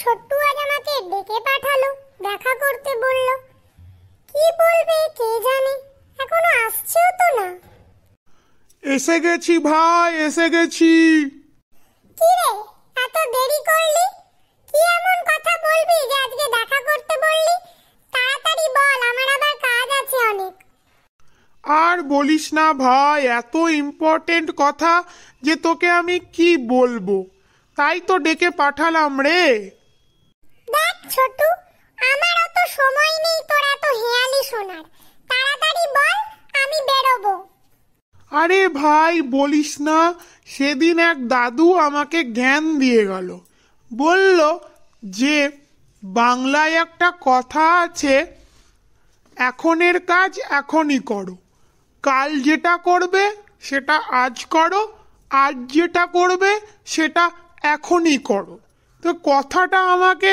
ছোট্টু আজ আমাকে ডেকে পাঠালো দেখা করতে বলল কি বলবে কে জানে এখনো আসছেও তো না এসে গেছি ভাই এসে গেছি কি রে এত দেরি করলি কি এমন কথা বলবি যে আজকে দেখা করতে বললি তাড়াতাড়ি বল আমার আবার কাজ আছে অনেক আর বলিস না ভাই এত ইম্পর্টেন্ট কথা যে তোকে আমি কি বলবো তাই তো ডেকে পাঠালাম রে ছোটু আমার অত সময় নেই তোর এত হেয়ালি শোনার তাড়াতাড়ি বল আমি বেরোবো আরে ভাই বলিস না সেদিন এক দাদু আমাকে জ্ঞান দিয়ে গেল বলল যে বাংলায় একটা কথা আছে এখনের কাজ এখনই করো কাল যেটা করবে সেটা আজ করো আজ যেটা করবে সেটা এখনই করো তো কথাটা আমাকে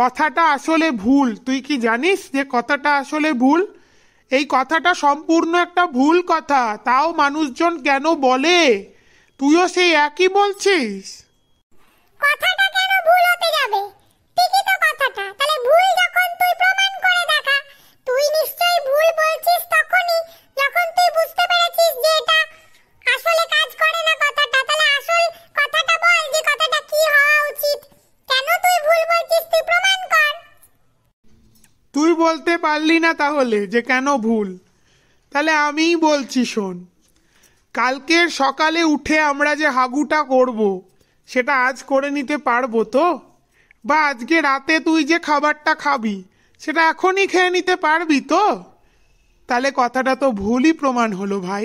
কথাটা আসলে ভুল তুই কি জানিস যে কথাটা আসলে ভুল এই কথাটা সম্পূর্ণ একটা ভুল কথা তাও মানুষজন কেন বলে তুইও সেই একই বলছিস বলতে পারলি না তাহলে যে কেন ভুল তাহলে আমিই বলছি শোন কালকের সকালে উঠে আমরা যে হাগুটা করব সেটা আজ করে নিতে পারবো তো বা আজকে রাতে তুই যে খাবারটা খাবি সেটা এখনই খেয়ে নিতে পারবি তো তাহলে কথাটা তো ভুলই প্রমাণ হলো ভাই